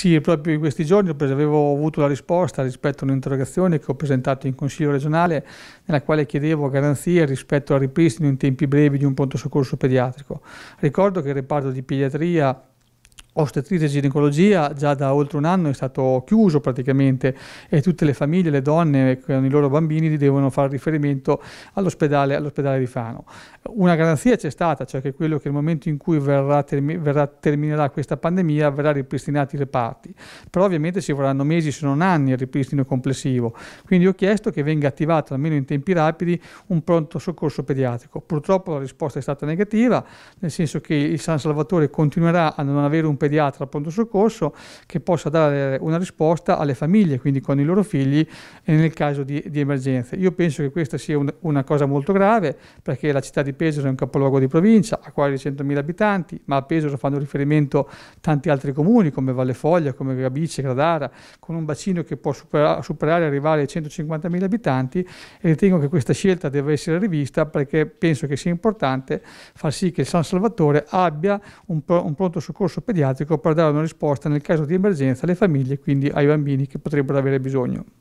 Sì, proprio in questi giorni avevo avuto la risposta rispetto a un'interrogazione che ho presentato in Consiglio regionale nella quale chiedevo garanzie rispetto al ripristino in tempi brevi di un pronto soccorso pediatrico. Ricordo che il reparto di pediatria ostetrica e ginecologia già da oltre un anno è stato chiuso praticamente e tutte le famiglie, le donne con i loro bambini devono fare riferimento all'ospedale, all'ospedale di Fano. Una garanzia c'è stata, cioè che quello che nel momento in cui verrà, termi, verrà, terminerà questa pandemia verrà ripristinati i reparti, però ovviamente ci vorranno mesi se non anni il ripristino complessivo, quindi ho chiesto che venga attivato almeno in tempi rapidi un pronto soccorso pediatrico. Purtroppo la risposta è stata negativa, nel senso che il San Salvatore continuerà a non avere un pediatrico pediatra al pronto soccorso che possa dare una risposta alle famiglie, quindi con i loro figli nel caso di, di emergenze. Io penso che questa sia un, una cosa molto grave perché la città di Pesaro è un capoluogo di provincia, ha quasi 100.000 abitanti, ma a Pesaro fanno riferimento tanti altri comuni come Valle Foglia, come Gabice, Gradara, con un bacino che può supera, superare e arrivare ai 150.000 abitanti e ritengo che questa scelta debba essere rivista perché penso che sia importante far sì che San Salvatore abbia un, pro, un pronto soccorso pediatrico pediatrico per dare una risposta nel caso di emergenza alle famiglie e quindi ai bambini che potrebbero avere bisogno.